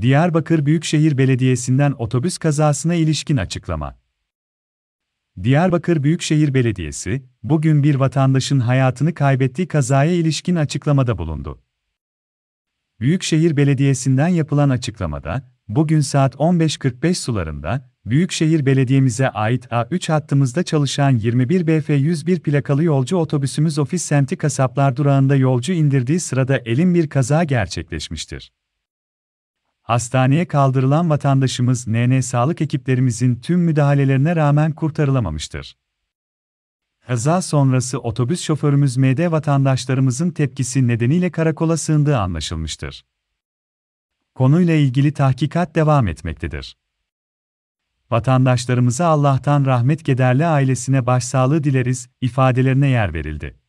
Diyarbakır Büyükşehir Belediyesi'nden otobüs kazasına ilişkin açıklama. Diyarbakır Büyükşehir Belediyesi, bugün bir vatandaşın hayatını kaybettiği kazaya ilişkin açıklamada bulundu. Büyükşehir Belediyesi'nden yapılan açıklamada, bugün saat 15.45 sularında, Büyükşehir Belediye'mize ait A3 hattımızda çalışan 21 BF 101 plakalı yolcu otobüsümüz ofis semti kasaplar durağında yolcu indirdiği sırada elin bir kaza gerçekleşmiştir. Hastaneye kaldırılan vatandaşımız NN sağlık ekiplerimizin tüm müdahalelerine rağmen kurtarılamamıştır. Kaza sonrası otobüs şoförümüz MD vatandaşlarımızın tepkisi nedeniyle karakola sığındığı anlaşılmıştır. Konuyla ilgili tahkikat devam etmektedir. Vatandaşlarımıza Allah'tan rahmet gederli ailesine başsağlığı dileriz ifadelerine yer verildi.